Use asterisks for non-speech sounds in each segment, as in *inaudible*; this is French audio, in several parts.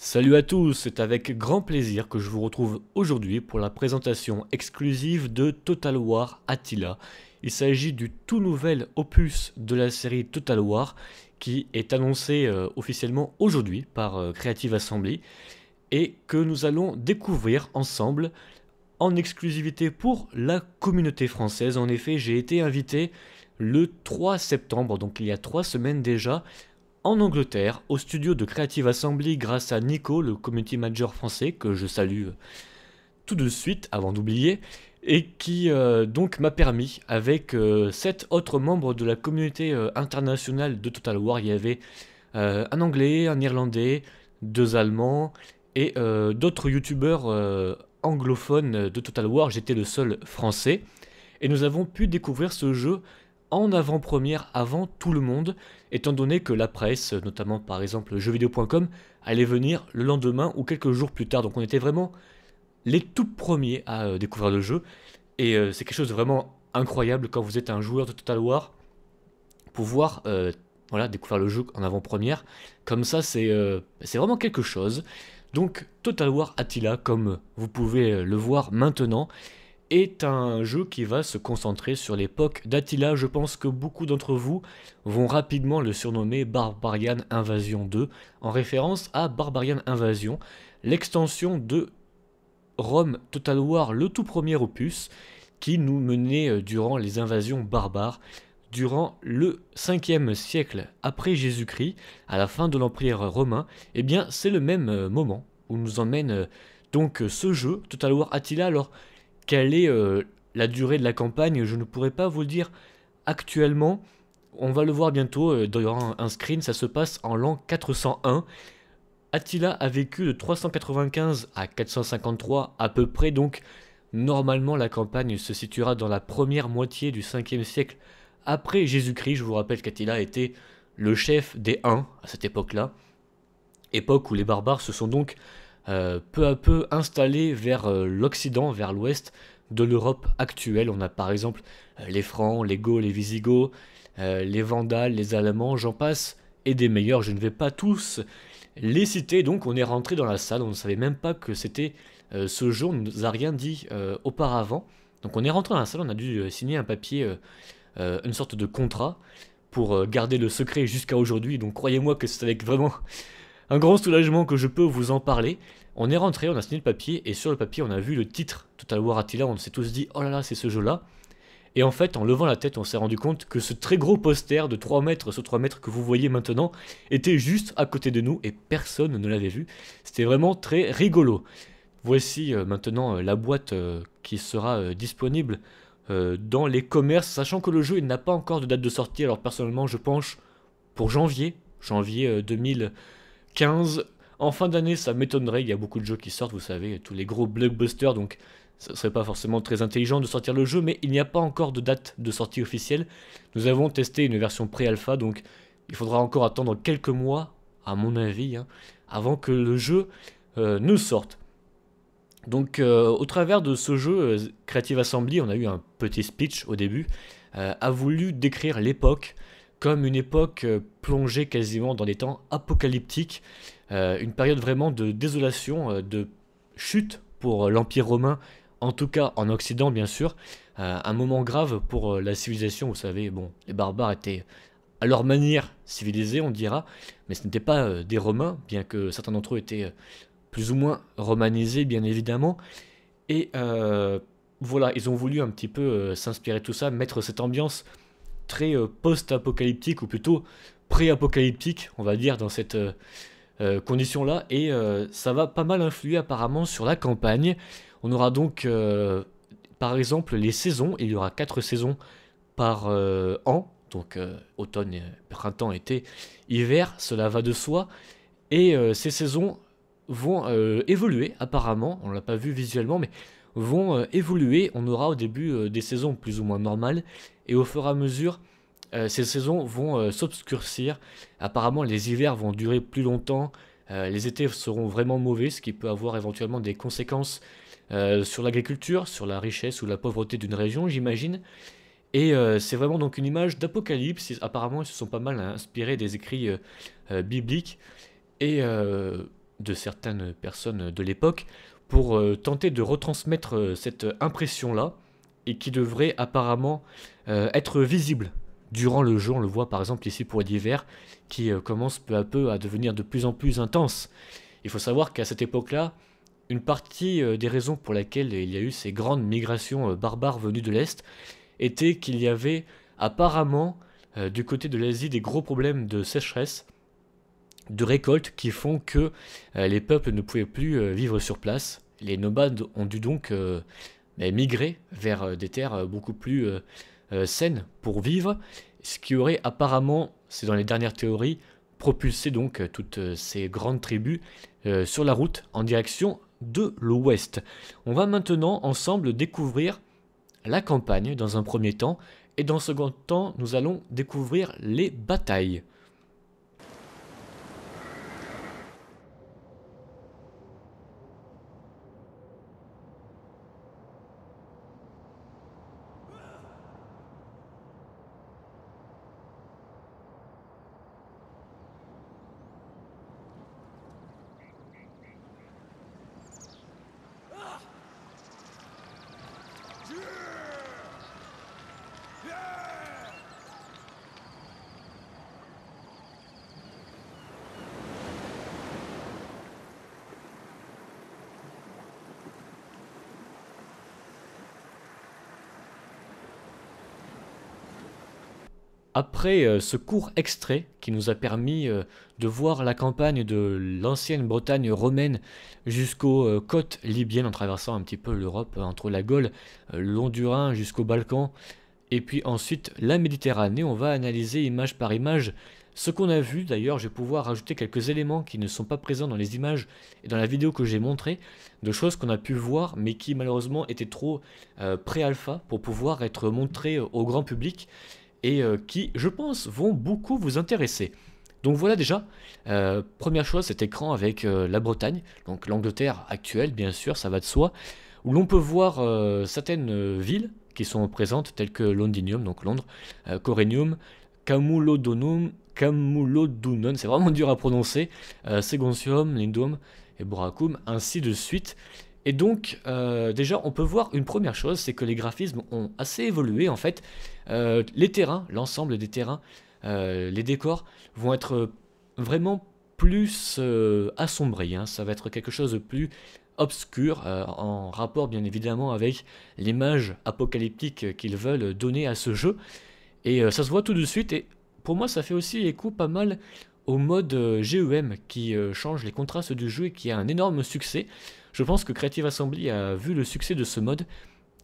Salut à tous, c'est avec grand plaisir que je vous retrouve aujourd'hui pour la présentation exclusive de Total War Attila. Il s'agit du tout nouvel opus de la série Total War qui est annoncé euh, officiellement aujourd'hui par euh, Creative Assembly et que nous allons découvrir ensemble en exclusivité pour la communauté française. En effet, j'ai été invité le 3 septembre, donc il y a trois semaines déjà, en Angleterre, au studio de Creative Assembly grâce à Nico, le community manager français, que je salue euh, tout de suite avant d'oublier, et qui euh, donc m'a permis, avec 7 euh, autres membres de la communauté internationale de Total War, il y avait un Anglais, un Irlandais, deux Allemands et d'autres youtubeurs anglophones de Total War, j'étais le seul français, et nous avons pu découvrir ce jeu en avant-première avant tout le monde, étant donné que la presse, notamment par exemple jeuxvideo.com, allait venir le lendemain ou quelques jours plus tard. Donc on était vraiment les tout premiers à euh, découvrir le jeu. Et euh, c'est quelque chose de vraiment incroyable quand vous êtes un joueur de Total War, pouvoir euh, découvrir le jeu en avant-première. Comme ça, c'est vraiment quelque chose. Donc Total War Attila, comme vous pouvez le voir maintenant, est un jeu qui va se concentrer sur l'époque d'Attila. Je pense que beaucoup d'entre vous vont rapidement le surnommer Barbarian Invasion 2 en référence à Barbarian Invasion, l'extension de Rome Total War, le tout premier opus, qui nous menait euh, durant les invasions barbares durant le 5e siècle après Jésus-Christ, à la fin de l'Empire romain, Et eh bien c'est le même euh, moment où nous emmène euh, donc ce jeu, Total War Attila. Alors quelle est euh, la durée de la campagne Je ne pourrais pas vous le dire actuellement. On va le voir bientôt euh, dans un screen. Ça se passe en l'an 401. Attila a vécu de 395 à 453 à peu près, donc normalement la campagne se situera dans la première moitié du 5e siècle après Jésus-Christ. Je vous rappelle qu'Attila était le chef des Huns à cette époque-là, époque où les barbares se sont donc euh, peu à peu installés vers euh, l'Occident, vers l'Ouest de l'Europe actuelle. On a par exemple euh, les Francs, les Gauls, les Visigoths, les Vandales, les Allemands, j'en passe, et des meilleurs. Je ne vais pas tous les citer, donc on est rentré dans la salle, on ne savait même pas que c'était ce jour, on ne nous a rien dit auparavant. Donc on est rentré dans la salle, on a dû signer un papier, une sorte de contrat pour garder le secret jusqu'à aujourd'hui. Donc croyez-moi que c'est avec vraiment un grand soulagement que je peux vous en parler. On est rentré, on a signé le papier, et sur le papier, on a vu le titre Total War Attila. On s'est tous dit, oh là là, c'est ce jeu-là. Et en fait, en levant la tête, on s'est rendu compte que ce très gros poster de 3 mètres sur 3 mètres que vous voyez maintenant était juste à côté de nous et personne ne l'avait vu. C'était vraiment très rigolo. Voici euh, maintenant euh, la boîte euh, qui sera disponible dans les commerces, sachant que le jeu il n'a pas encore de date de sortie. Alors personnellement, je penche pour janvier, janvier 2000. En fin d'année, ça m'étonnerait, il y a beaucoup de jeux qui sortent, vous savez, tous les gros blockbusters, donc ce serait pas forcément très intelligent de sortir le jeu, mais il n'y a pas encore de date de sortie officielle. Nous avons testé une version pré-alpha, donc il faudra encore attendre quelques mois, à mon avis, hein, avant que le jeu euh, ne sorte. Donc euh, au travers de ce jeu, euh, Creative Assembly, on a eu un petit speech au début, a voulu décrire l'époque comme une époque euh, plongée quasiment dans des temps apocalyptiques, euh, une période vraiment de désolation, euh, de chute pour l'Empire romain, en tout cas en Occident bien sûr, un moment grave pour la civilisation, vous savez, bon, les barbares étaient à leur manière civilisés, on dira, mais ce n'étaient pas des Romains, bien que certains d'entre eux étaient plus ou moins romanisés, bien évidemment, et voilà, ils ont voulu un petit peu s'inspirer de tout ça, mettre cette ambiance très euh, post-apocalyptique, ou plutôt pré-apocalyptique, on va dire, dans cette euh, euh, condition-là. Et ça va pas mal influer apparemment sur la campagne. On aura donc, par exemple, les saisons. Il y aura quatre saisons par an. Donc automne, printemps, été, hiver, cela va de soi. Et ces saisons vont évoluer apparemment. On l'a pas vu visuellement, mais vont évoluer. On aura au début des saisons plus ou moins normales. Et au fur et à mesure euh, ces saisons vont euh, s'obscurcir. Apparemment, les hivers vont durer plus longtemps. Euh, les étés seront vraiment mauvais, ce qui peut avoir éventuellement des conséquences sur l'agriculture, sur la richesse ou la pauvreté d'une région, j'imagine. Et c'est vraiment donc une image d'apocalypse. Apparemment, ils se sont pas mal inspirés des écrits bibliques et de certaines personnes de l'époque pour tenter de retransmettre cette impression-là et qui devrait apparemment être visible durant le jour, On le voit par exemple ici pour l'hiver qui euh, commence peu à peu à devenir de plus en plus intense. Il faut savoir qu'à cette époque-là, une partie euh, des raisons pour laquelle il y a eu ces grandes migrations euh, barbares venues de l'Est était qu'il y avait apparemment du côté de l'Asie des gros problèmes de sécheresse, de récolte qui font que les peuples ne pouvaient plus vivre sur place. Les nomades ont dû donc migrer vers des terres beaucoup plus euh, scène pour vivre, ce qui aurait apparemment, c'est dans les dernières théories, propulsé donc euh, toutes euh, ces grandes tribus sur la route en direction de l'ouest. On va maintenant ensemble découvrir la campagne dans un premier temps, et dans un second temps, nous allons découvrir les batailles. Après euh, ce court extrait qui nous a permis euh, de voir la campagne de l'ancienne Bretagne romaine jusqu'aux euh, côtes libyennes en traversant un petit peu l'Europe entre la Gaule, l'Hondurin jusqu'aux Balkans, et puis ensuite la Méditerranée, on va analyser image par image ce qu'on a vu. D'ailleurs, je vais pouvoir rajouter quelques éléments qui ne sont pas présents dans les images et dans la vidéo que j'ai montrée, de choses qu'on a pu voir mais qui malheureusement étaient trop pré-alpha pour pouvoir être montrées au grand public et euh, qui, je pense, vont beaucoup vous intéresser. Donc voilà déjà, euh, première chose, cet écran avec euh, la Bretagne, donc l'Angleterre actuelle, bien sûr, ça va de soi, où l'on peut voir certaines villes qui sont présentes, telles que Londinium, donc Londres, Corinium, Camulodunum, Camulodunum, c'est vraiment dur à prononcer, Segontium, Lindum et Boracum, ainsi de suite. Et donc, déjà, on peut voir une première chose, c'est que les graphismes ont assez évolué, en fait, euh, les terrains, l'ensemble des terrains, euh, les décors vont être vraiment plus euh, assombris. Hein. Ça va être quelque chose de plus obscur, en rapport bien évidemment avec l'image apocalyptique qu'ils veulent donner à ce jeu. Et ça se voit tout de suite, et pour moi ça fait aussi écho pas mal au mode GEM qui change les contrastes du jeu et qui a un énorme succès. Je pense que Creative Assembly a vu le succès de ce mode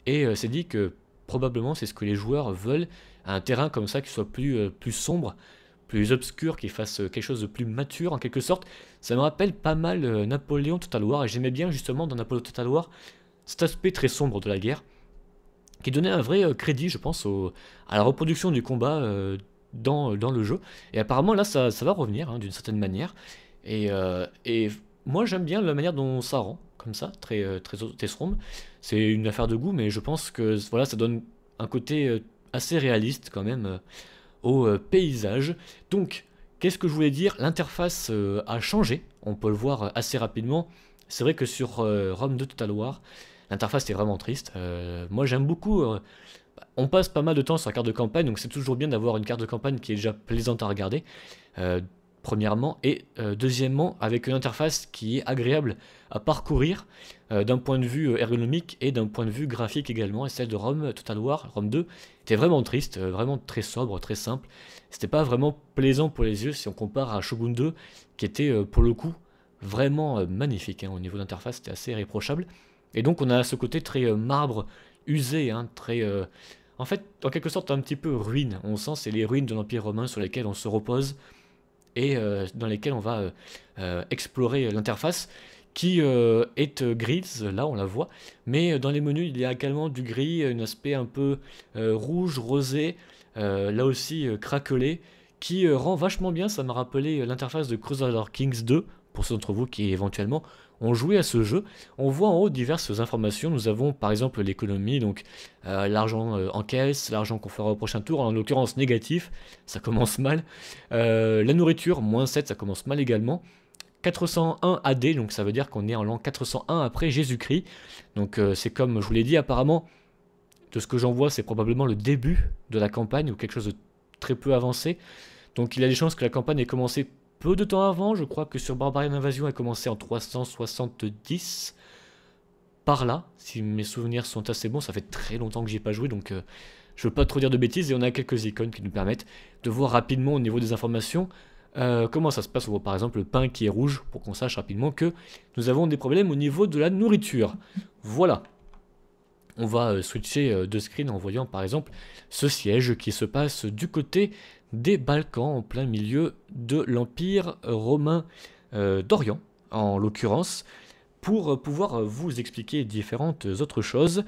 et s'est dit que probablement c'est ce que les joueurs veulent, un terrain comme ça qui soit plus, euh, plus sombre, plus obscur, qui fasse euh, quelque chose de plus mature en quelque sorte. Ça me rappelle pas mal euh, Napoléon Total War, et j'aimais bien justement dans Napoléon Total War cet aspect très sombre de la guerre, qui donnait un vrai crédit, je pense, à la reproduction du combat dans, le jeu. Et apparemment là, ça, va revenir hein, d'une certaine manière. et moi j'aime bien la manière dont ça rend comme ça, très, euh, très test C'est une affaire de goût, mais je pense que voilà, ça donne un côté euh, assez réaliste quand même euh, au paysage. Donc, qu'est-ce que je voulais dire L'interface a changé, on peut le voir assez rapidement. C'est vrai que sur Rome de Total War, l'interface est vraiment triste. moi, j'aime beaucoup. Bah, on passe pas mal de temps sur la carte de campagne, donc c'est toujours bien d'avoir une carte de campagne qui est déjà plaisante à regarder premièrement, et euh, deuxièmement, avec une interface qui est agréable à parcourir euh, d'un point de vue euh, ergonomique et d'un point de vue graphique également. Et celle de Rome Total War, Rome 2, était vraiment triste, vraiment très sobre, très simple. C'était pas vraiment plaisant pour les yeux si on compare à Shogun 2, qui était pour le coup vraiment magnifique hein, au niveau d'interface, c'était assez réprochable, Et donc on a ce côté très marbre usé, hein, très en fait, en quelque sorte, un petit peu ruine. On sent c'est les ruines de l'Empire romain sur lesquelles on se repose et euh, dans lesquels on va euh, euh, explorer l'interface qui est grise, là on la voit, mais dans les menus il y a également du gris, un aspect un peu rouge, rosé, là aussi craquelé, qui rend vachement bien, ça m'a rappelé l'interface de Crusader Kings 2, pour ceux d'entre vous qui éventuellement on joué à ce jeu. On voit en haut diverses informations. Nous avons par exemple l'économie, donc euh, l'argent euh, en caisse, l'argent qu'on fera au prochain tour, en l'occurrence négatif, ça commence mal. Euh, la nourriture, moins 7, ça commence mal également. 401 AD, donc ça veut dire qu'on est en l'an 401 après Jésus-Christ. Donc c'est comme je vous l'ai dit, apparemment, de ce que j'en vois, c'est probablement le début de la campagne ou quelque chose de très peu avancé. Donc il y a des chances que la campagne ait commencé peu de temps avant. Je crois que sur Barbarian Invasion a commencé en 370 par là. Si mes souvenirs sont assez bons, ça fait très longtemps que j'ai pas joué, donc euh, je veux pas trop dire de bêtises. Et on a quelques icônes qui nous permettent de voir rapidement au niveau des informations euh, comment ça se passe. On voit par exemple le pain qui est rouge pour qu'on sache rapidement que nous avons des problèmes au niveau de la nourriture. Voilà. On va euh, switcher de screen en voyant par exemple ce siège qui se passe du côté des Balkans en plein milieu de l'Empire romain euh, d'Orient, en l'occurrence, pour pouvoir vous expliquer différentes autres choses.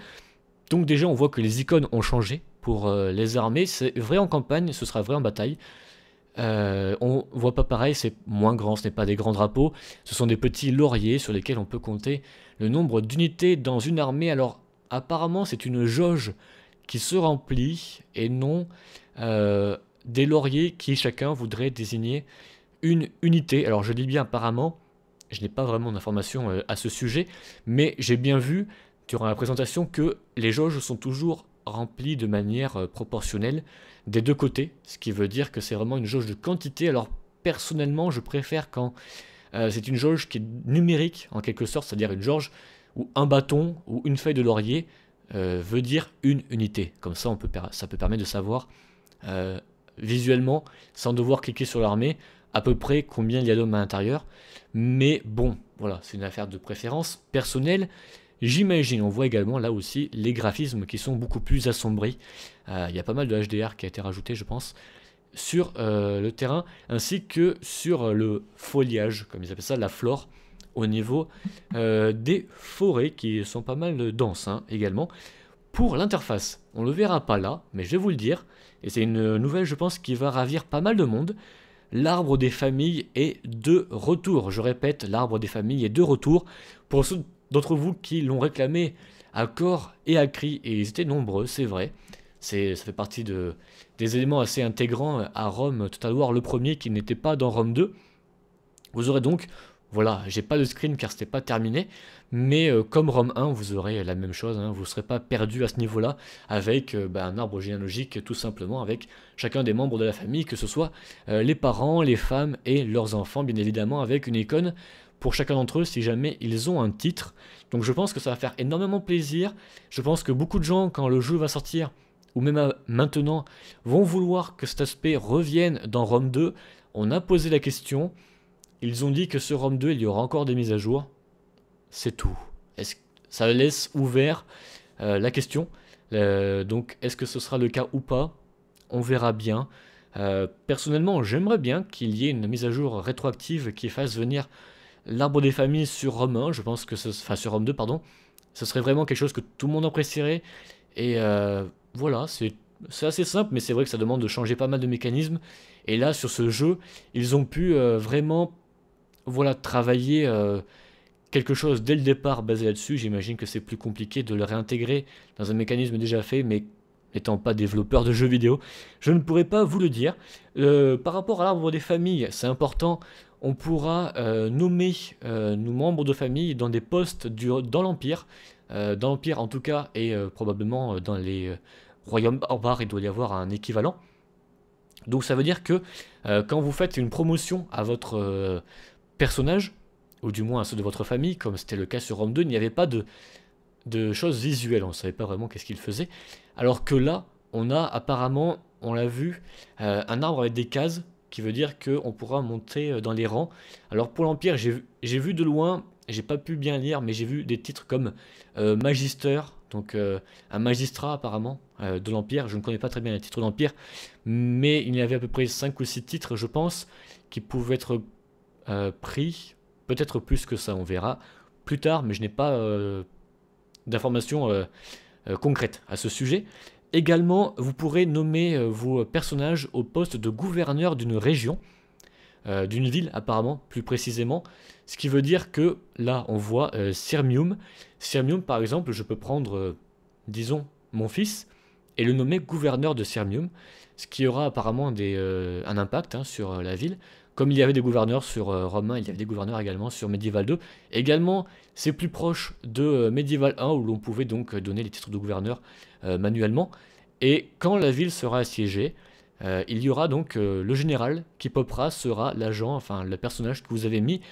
Donc déjà, on voit que les icônes ont changé pour euh, les armées. C'est vrai en campagne, ce sera vrai en bataille. On euh, on voit pas pareil, c'est moins grand, ce n'est pas des grands drapeaux, ce sont des petits lauriers sur lesquels on peut compter le nombre d'unités dans une armée. Alors apparemment c'est une jauge qui se remplit et non des lauriers qui chacun voudrait désigner une unité. Alors je dis bien apparemment, je n'ai pas vraiment d'informations euh, à ce sujet, mais j'ai bien vu durant la présentation que les jauges sont toujours remplies de manière euh, proportionnelle des deux côtés, ce qui veut dire que c'est vraiment une jauge de quantité. Alors personnellement, je préfère quand euh, c'est une jauge qui est numérique en quelque sorte, c'est-à-dire une jauge où un bâton ou une feuille de laurier veut dire une unité. Comme ça, on peut ça peut permettre de savoir visuellement, sans devoir cliquer sur l'armée, à peu près combien il y a d'hommes à l'intérieur. Mais bon, voilà, c'est une affaire de préférence personnelle. J'imagine, on voit également là aussi les graphismes qui sont beaucoup plus assombris. Euh, il y a pas mal de HDR qui a été rajouté, je pense, sur euh, le terrain, ainsi que sur euh, le foliage, comme ils appellent ça, la flore, au niveau des forêts qui sont pas mal denses hein, également. Pour l'interface, on ne le verra pas là, mais je vais vous le dire, et c'est une nouvelle, je pense, qui va ravir pas mal de monde. L'arbre des familles est de retour. Je répète, l'arbre des familles est de retour. Pour ceux d'entre vous qui l'ont réclamé à corps et à cri, et ils étaient nombreux, c'est vrai. C'est, ça fait partie de, des éléments assez intégrants à Rome tout à l'heure le premier qui n'était pas dans Rome 2. Vous aurez donc voilà, j'ai pas de screen car c'était pas terminé, mais euh, comme Rome 1, vous aurez la même chose, hein. vous serez pas perdu à ce niveau-là avec euh, bah, un arbre généalogique tout simplement, avec chacun des membres de la famille, que ce soit euh, les parents, les femmes et leurs enfants, bien évidemment, avec une icône pour chacun d'entre eux si jamais ils ont un titre. Donc je pense que ça va faire énormément plaisir, je pense que beaucoup de gens, quand le jeu va sortir, ou même maintenant, vont vouloir que cet aspect revienne dans Rome 2. On a posé la question, ils ont dit que sur Rome 2, il y aura encore des mises à jour. C'est tout. Est-ce ça laisse ouvert euh, la question. Euh, donc, est-ce que ce sera le cas ou pas On verra bien. Euh, personnellement, j'aimerais bien qu'il y ait une mise à jour rétroactive qui fasse venir l'arbre des familles sur Rome 1. Je pense que ce, enfin sur Rome 2, pardon. Ce serait vraiment quelque chose que tout le monde apprécierait. Et voilà, c'est assez simple, mais c'est vrai que ça demande de changer pas mal de mécanismes. Et là, sur ce jeu, ils ont pu vraiment voilà, travailler euh, quelque chose dès le départ basé là-dessus, j'imagine que c'est plus compliqué de le réintégrer dans un mécanisme déjà fait, mais n'étant pas développeur de jeux vidéo, je ne pourrais pas vous le dire. Euh, par rapport à l'arbre des familles, c'est important, on pourra euh, nommer nos membres de famille dans des postes dans l'Empire, dans l'Empire en tout cas, et probablement dans les royaumes barbares, il doit y avoir un équivalent. Donc ça veut dire que quand vous faites une promotion à votre personnages, ou du moins ceux de votre famille, comme c'était le cas sur Rome 2, il n'y avait pas de, de choses visuelles, on ne savait pas vraiment qu'est-ce qu'il faisait Alors que là, on a apparemment, on l'a vu, euh, un arbre avec des cases, qui veut dire qu'on pourra monter euh, dans les rangs. Alors pour l'Empire, j'ai vu de loin, j'ai pas pu bien lire, mais j'ai vu des titres comme euh, Magister, donc un magistrat apparemment de l'Empire. Je ne connais pas très bien les titres d'empire mais il y avait à peu près 5 ou 6 titres, je pense, qui pouvaient être prix euh, pris, peut-être plus que ça, on verra plus tard, mais je n'ai pas euh, d'informations euh, concrètes à ce sujet. Également, vous pourrez nommer vos personnages au poste de gouverneur d'une région, d'une ville apparemment, plus précisément, ce qui veut dire que là, on voit Sirmium. Sirmium, par exemple, je peux prendre, disons, mon fils, et le nommer gouverneur de Sirmium, ce qui aura apparemment un impact hein, sur la ville. Comme il y avait des gouverneurs sur euh, Romain, il y avait des gouverneurs également sur Medieval 2. Également, c'est plus proche de euh, Medieval 1 où l'on pouvait donc donner les titres de gouverneur euh, manuellement. Et quand la ville sera assiégée, il y aura donc le général qui popera sera l'agent, enfin le personnage que vous avez mis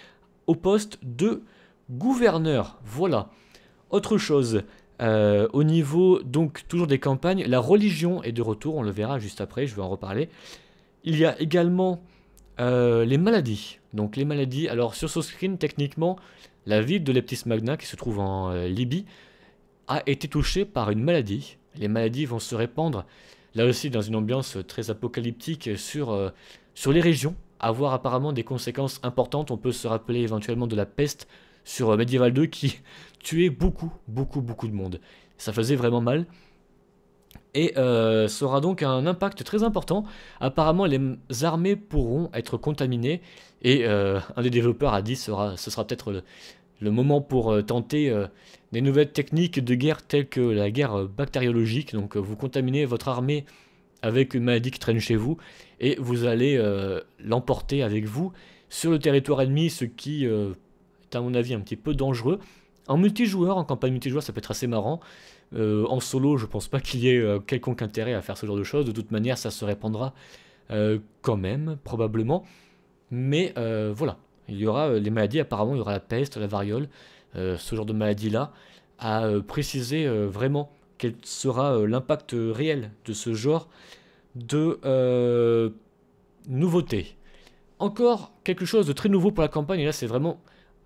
au poste de gouverneur. Voilà. Autre chose, au niveau donc toujours des campagnes, la religion est de retour, on le verra juste après, je vais en reparler. Il y a également euh, les maladies. Donc les maladies, alors sur ce screen, techniquement, la ville de Leptis Magna, qui se trouve en euh, Libye, a été touchée par une maladie. Les maladies vont se répandre, là aussi dans une ambiance très apocalyptique, sur, euh, sur les régions, avoir apparemment des conséquences importantes. On peut se rappeler éventuellement de la peste sur Medieval 2 qui *laughs* tuait beaucoup, beaucoup, beaucoup de monde. Ça faisait vraiment mal et euh, ça aura donc un impact très important. Apparemment, les armées pourront être contaminées et euh, un des développeurs a dit que ce sera peut-être le, moment pour euh, tenter euh, des nouvelles techniques de guerre telles que la guerre bactériologique. Donc, vous contaminez votre armée avec une maladie qui traîne chez vous et vous allez l'emporter avec vous sur le territoire ennemi, ce qui est à mon avis un petit peu dangereux. En multijoueur, en campagne multijoueur, ça peut être assez marrant. Euh, en solo, je pense pas qu'il y ait euh, quelconque intérêt à faire ce genre de choses. De toute manière, ça se répandra euh, quand même, probablement. Mais voilà, il y aura les maladies, apparemment, il y aura la peste, la variole, ce genre de maladies-là, à préciser vraiment quel sera l'impact réel de ce genre de nouveauté. Encore quelque chose de très nouveau pour la campagne, et là c'est vraiment,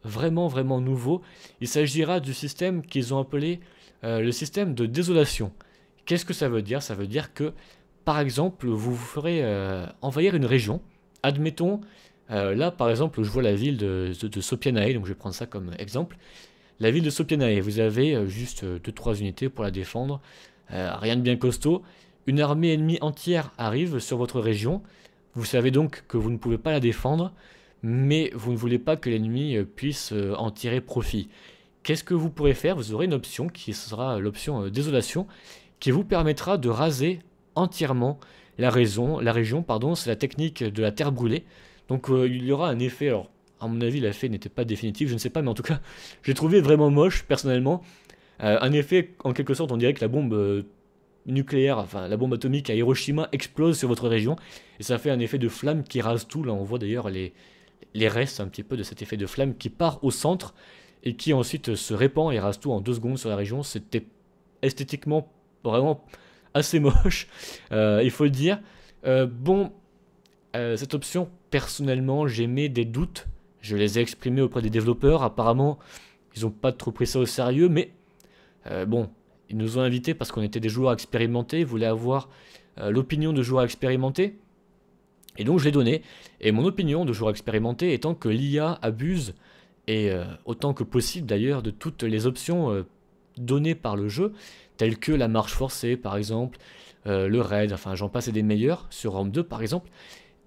vraiment, vraiment nouveau. Il s'agira du système qu'ils ont appelé euh, le système de désolation. Qu'est-ce que ça veut dire Ça veut dire que, par exemple, vous vous ferez euh, envahir une région. Admettons, euh, là par exemple, je vois la ville de, de, Sopianae, donc je vais prendre ça comme exemple. La ville de Sopianae, vous avez juste 2-3 unités pour la défendre, rien de bien costaud. Une armée ennemie entière arrive sur votre région. Vous savez donc que vous ne pouvez pas la défendre, mais vous ne voulez pas que l'ennemi puisse en tirer profit. Qu'est-ce que vous pourrez faire Vous aurez une option qui sera euh, l'option euh, désolation qui vous permettra de raser entièrement la, raison, la région. Pardon, c'est la technique de la terre brûlée. Donc euh, il y aura un effet. Alors, à mon avis, l'effet n'était pas définitif, je ne sais pas, mais en tout cas, *laughs* j'ai trouvé vraiment moche, personnellement. un effet, en quelque sorte, on dirait que la bombe nucléaire, enfin la bombe atomique à Hiroshima explose sur votre région, et ça fait un effet de flamme qui rase tout. Là, on voit d'ailleurs les, les restes un petit peu de cet effet de flamme qui part au centre, et qui ensuite se répand et rase tout en deux secondes sur la région. C'était esthétiquement vraiment assez *laughs* moche, euh, il faut le dire. Euh, bon, euh, cette option, personnellement, j'ai mis des doutes. Je les ai exprimés auprès des développeurs. Apparemment, ils n'ont pas trop pris ça au sérieux, mais bon, ils nous ont invités parce qu'on était des joueurs expérimentés. Ils voulaient avoir l'opinion de joueurs expérimentés. Et donc, je l'ai donné. Et mon opinion de joueurs expérimentés étant que l'IA abuse et euh, autant que possible d'ailleurs de toutes les options euh, données par le jeu, telles que la marche forcée par exemple, euh, le raid, enfin j'en passe et des meilleurs, sur Rome 2 par exemple.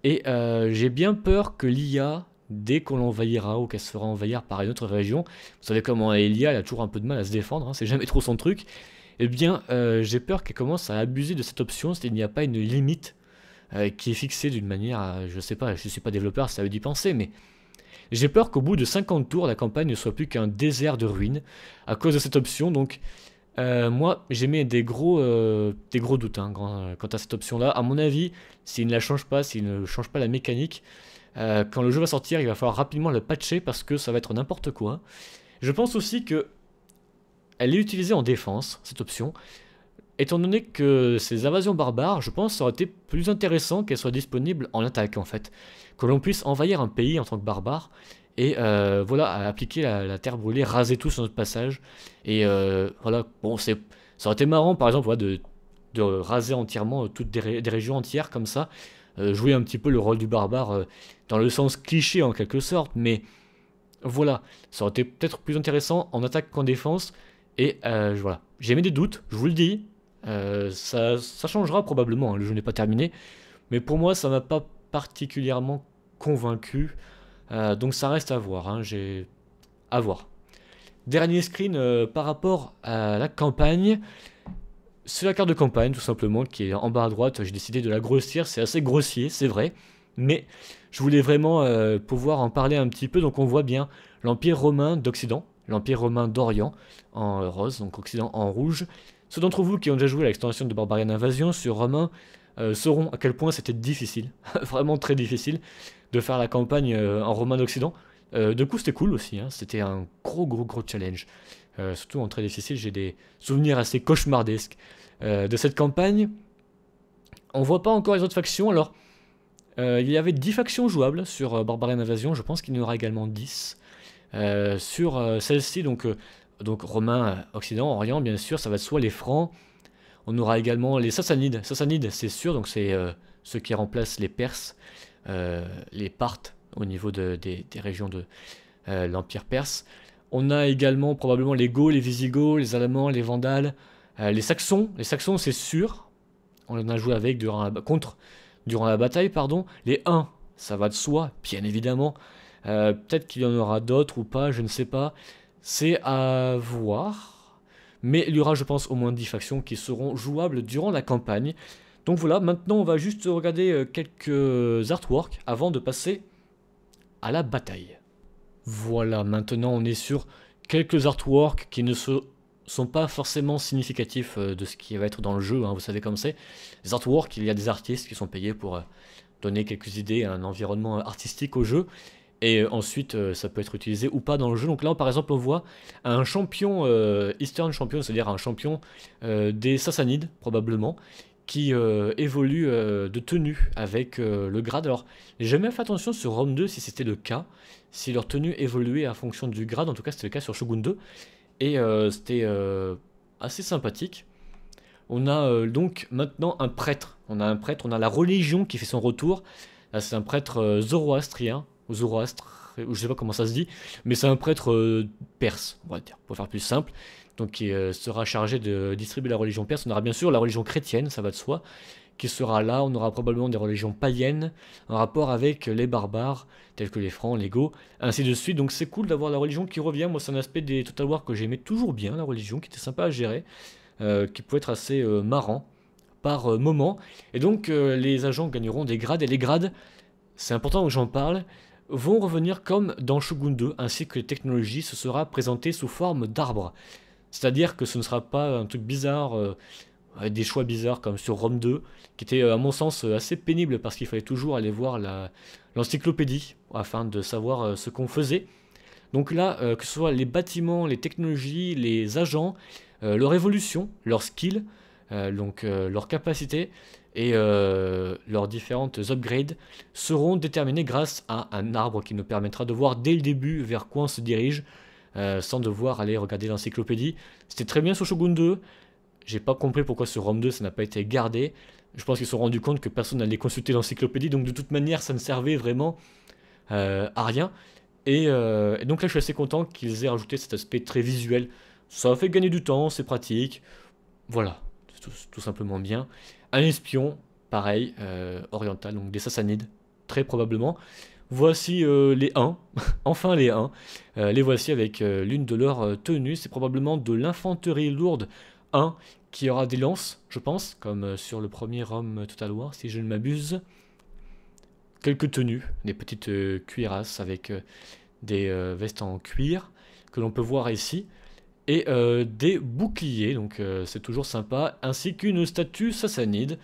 Et j'ai bien peur que l'IA, dès qu'on l'envahira ou qu'elle se fera envahir par une autre région, vous savez comment l'IA, elle a toujours un peu de mal à se défendre, hein, c'est jamais trop son truc, Et eh bien j'ai peur qu'elle commence à abuser de cette option il n'y a pas une limite qui est fixée d'une manière, je sais pas, je ne suis pas développeur, ça veut dire penser, mais j'ai peur qu'au bout de 50 tours, la campagne ne soit plus qu'un désert de ruines à cause de cette option. Donc, euh, moi, j'ai mis des gros, euh, des gros doutes hein, euh, quant à cette option-là. À mon avis, s'il ne la change pas, s'il ne change pas la mécanique, quand le jeu va sortir, il va falloir rapidement le patcher parce que ça va être n'importe quoi. Je pense aussi que elle est utilisée en défense, cette option, Étant donné que ces invasions barbares, je pense que ça aurait été plus intéressant qu'elles soient disponibles en attaque en fait. Que l'on puisse envahir un pays en tant que barbare et euh, voilà, appliquer la, la, terre brûlée, raser tout sur notre passage. Et euh, voilà, bon, ça aurait été marrant par exemple de, raser entièrement euh, toutes des, régions entières comme ça. jouer un petit peu le rôle du barbare dans le sens cliché en quelque sorte, mais voilà, ça aurait été peut-être plus intéressant en attaque qu'en défense. Et voilà, j'ai mis des doutes, je vous le dis, euh, ça, changera probablement, hein, le jeu n'est pas terminé, mais pour moi ça m'a pas particulièrement convaincu, euh, donc ça reste à voir, hein, j'ai à voir. Dernier screen euh, par rapport à la campagne. C'est la carte de campagne tout simplement qui est en bas à droite. J'ai décidé de la grossir. C'est assez grossier, c'est vrai. Mais je voulais vraiment pouvoir en parler un petit peu. Donc on voit bien l'Empire romain d'Occident, l'Empire romain d'Orient en rose, donc Occident en rouge, ceux d'entre vous qui ont déjà joué à l'extension de Barbarian Invasion sur Romain euh, sauront à quel point c'était difficile, *laughs* vraiment très difficile, de faire la campagne euh, en Romain d'Occident. Euh, de coup, c'était cool aussi, hein. c'était un gros, gros, gros challenge. surtout en très difficile, j'ai des souvenirs assez cauchemardesques de cette campagne. On voit pas encore les autres factions, alors il y avait 10 factions jouables sur Barbarian Invasion, je pense qu'il y en aura également 10. sur celle-ci, donc donc romains, euh, occident, orient, bien sûr, ça va de soi les francs. On aura également les sassanides. Sassanides, c'est sûr, donc c'est euh, ceux qui remplacent les Perses, euh, les Parthes au niveau des, régions de l'Empire perse. On a également probablement les Gauls, les Visigoths, les Allemands, les Vandales, les Saxons. Les Saxons, c'est sûr. On en a joué avec durant contre durant la bataille, pardon. Les Huns, ça va de soi, bien évidemment. Peut-être qu'il y en aura d'autres ou pas, je ne sais pas. C'est à voir. Mais il y aura, je pense, au moins 10 factions qui seront jouables durant la campagne. Donc voilà, maintenant on va juste regarder euh, quelques artworks avant de passer à la bataille. Voilà, maintenant on est sur quelques artworks qui ne sont pas forcément significatifs euh, de ce qui va être dans le jeu, hein, vous savez comme c'est. Les artworks, il y a des artistes qui sont payés pour euh, donner quelques idées à un environnement artistique au jeu. Et euh, ensuite, euh, ça peut être utilisé ou pas dans le jeu. Donc là, par exemple, on voit un champion, euh, Eastern Champion, c'est-à-dire un champion des Sassanides, probablement, qui évolue de tenue avec le grade. Alors, j'ai jamais fait attention sur Rome 2 si c'était le cas, si leur tenue évoluait en fonction du grade, en tout cas c'était le cas sur Shogun 2, et c'était assez sympathique. On a donc maintenant un prêtre, on a un prêtre, on a la religion qui fait son retour, c'est un prêtre zoroastrien, Zoroastre, ou je sais pas comment ça se dit, mais c'est un prêtre euh, perse, on va dire, pour faire plus simple, donc qui euh, sera chargé de distribuer la religion perse. On aura bien sûr la religion chrétienne, ça va de soi, qui sera là. On aura probablement des religions païennes en rapport avec les barbares, tels que les Francs, les Goths, ainsi de suite. Donc c'est cool d'avoir la religion qui revient. Moi, c'est un aspect des Total War que j'aimais toujours bien, la religion, qui était sympa à gérer, euh, qui pouvait être assez marrant par moment. Et donc, les agents gagneront des grades, et les grades. C'est important que j'en parle, vont revenir comme dans Shogun 2, ainsi que les technologies se sera présenté sous forme d'arbres. C'est-à-dire que ce ne sera pas un truc bizarre, euh, des choix bizarres comme sur Rome 2, qui était euh, à mon sens euh, assez pénible parce qu'il fallait toujours aller voir l'encyclopédie afin de savoir ce qu'on faisait. Donc là, que ce soit les bâtiments, les technologies, les agents, leur évolution, leurs skills, euh, donc euh, leurs capacités et euh, leurs différentes upgrades seront déterminées grâce à un arbre qui nous permettra de voir dès le début vers quoi on se dirige sans devoir aller regarder l'encyclopédie. C'était très bien sur Shogun 2, j'ai pas compris pourquoi sur Rome 2 ça n'a pas été gardé. Je pense qu'ils se sont rendus compte que personne n'allait consulter l'encyclopédie, donc de toute manière ça ne servait vraiment à rien. Et, et, donc là je suis assez content qu'ils aient rajouté cet aspect très visuel. Ça fait gagner du temps, c'est pratique, voilà tout, simplement bien. Un espion, pareil, euh, oriental, donc des Sassanides, très probablement. Voici euh, les 1, *laughs* enfin les 1. Euh, les voici avec l'une de leurs tenues, c'est probablement de l'infanterie lourde 1 qui aura des lances, je pense, comme sur le premier tout à War, si je ne m'abuse. Quelques tenues, des petites cuirasses avec des vestes en cuir que l'on peut voir ici et euh, des boucliers, donc euh, c'est toujours sympa, ainsi qu'une statue sassanide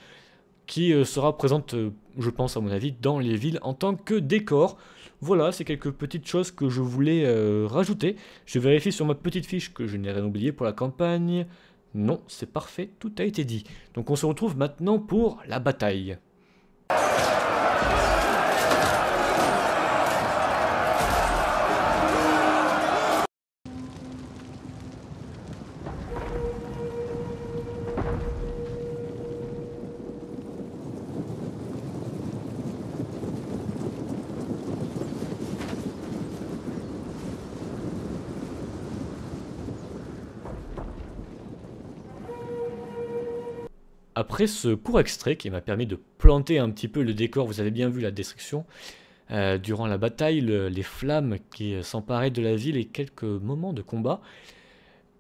qui euh, sera présente, je pense à mon avis, dans les villes en tant que décor. Voilà, c'est quelques petites choses que je voulais rajouter. Je vérifie sur ma petite fiche que je n'ai rien oublié pour la campagne. Non, c'est parfait, tout a été dit. Donc on se retrouve maintenant pour la bataille. Après ce court extrait qui m'a permis de planter un petit peu le décor, vous avez bien vu la destruction, euh, durant la bataille, les flammes qui euh, s'emparaient de la ville et quelques moments de combat,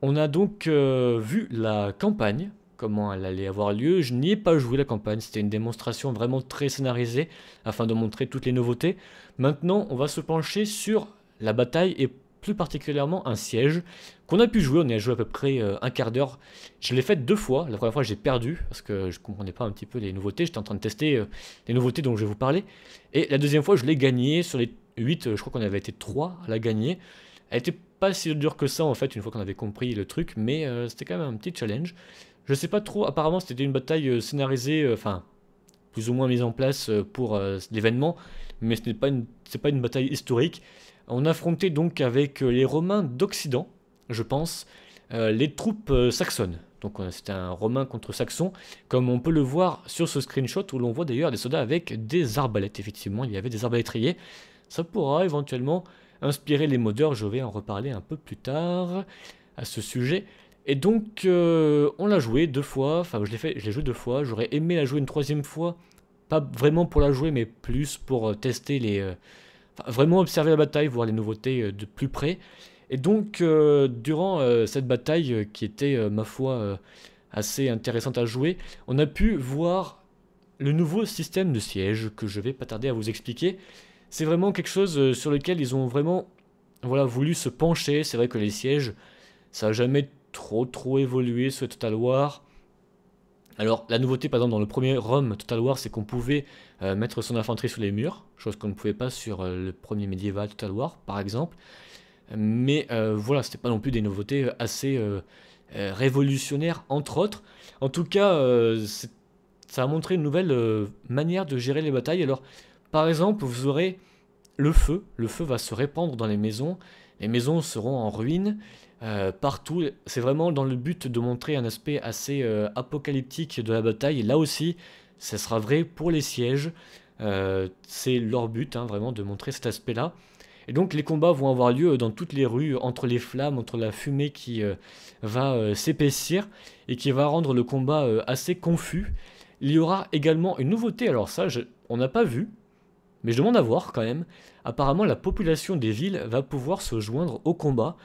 on a donc euh, vu la campagne, comment elle allait avoir lieu. Je n'y ai pas joué la campagne, c'était une démonstration vraiment très scénarisée afin de montrer toutes les nouveautés. Maintenant, on va se pencher sur la bataille et plus particulièrement un siège qu'on a pu jouer. On y a joué à peu près euh, un quart d'heure. Je l'ai fait deux fois. La première fois, j'ai perdu parce que je comprenais pas un petit peu les nouveautés. J'étais en train de tester euh, les nouveautés dont je vais vous parler. Et la deuxième fois, je l'ai gagné sur les 8. Euh, je crois qu'on avait été 3 à la gagner. Elle n'était pas si dure que ça en fait, une fois qu'on avait compris le truc, mais c'était quand même un petit challenge. Je sais pas trop, apparemment, c'était une bataille scénarisée, enfin, plus ou moins mise en place pour l'événement, mais ce n'est pas, une, pas une bataille historique on affrontait donc avec euh, les Romains d'Occident, je pense, euh, les troupes euh, saxonnes. Donc c'était un Romain contre Saxon, comme on peut le voir sur ce screenshot où l'on voit d'ailleurs des soldats avec des arbalètes. Effectivement, il y avait des arbalétriers. Ça pourra éventuellement inspirer les modeurs, je vais en reparler un peu plus tard à ce sujet. Et donc, on l'a joué deux fois. Enfin, je l'ai fait, je l'ai joué deux fois. J'aurais aimé la jouer une troisième fois. Pas vraiment pour la jouer, mais plus pour tester les, vraiment observer la bataille, voir les nouveautés euh, de plus près. Et donc, euh, durant euh, cette bataille qui était, ma foi, assez intéressante à jouer, on a pu voir le nouveau système de siège que je vais pas tarder à vous expliquer. C'est vraiment quelque chose sur lequel ils ont vraiment voilà, voulu se pencher. C'est vrai que les sièges, ça n'a jamais trop trop évolué sur Total War. Alors, la nouveauté, par exemple, dans le premier Rome Total War, c'est qu'on pouvait euh, mettre son infanterie sur les murs, chose qu'on ne pouvait pas sur euh, le premier médiéval Total War, par exemple. Mais voilà, euh, voilà, c'était pas non plus des nouveautés assez révolutionnaires, entre autres. En tout cas, ça a montré une nouvelle manière de gérer les batailles. Alors, par exemple, vous aurez le feu. Le feu va se répandre dans les maisons. Les maisons seront en ruine. Euh, partout. C'est vraiment dans le but de montrer un aspect assez euh, apocalyptique de la bataille. Là aussi, ça sera vrai pour les sièges. Euh, c'est leur but, hein, vraiment, de montrer cet aspect-là. Et donc les combats vont avoir lieu dans toutes les rues, entre les flammes, entre la fumée qui va s'épaissir et qui va rendre le combat assez confus. Il y aura également une nouveauté, alors ça on n'a pas vu, mais je demande à voir quand même. Apparemment, la population des villes va pouvoir se joindre au combat.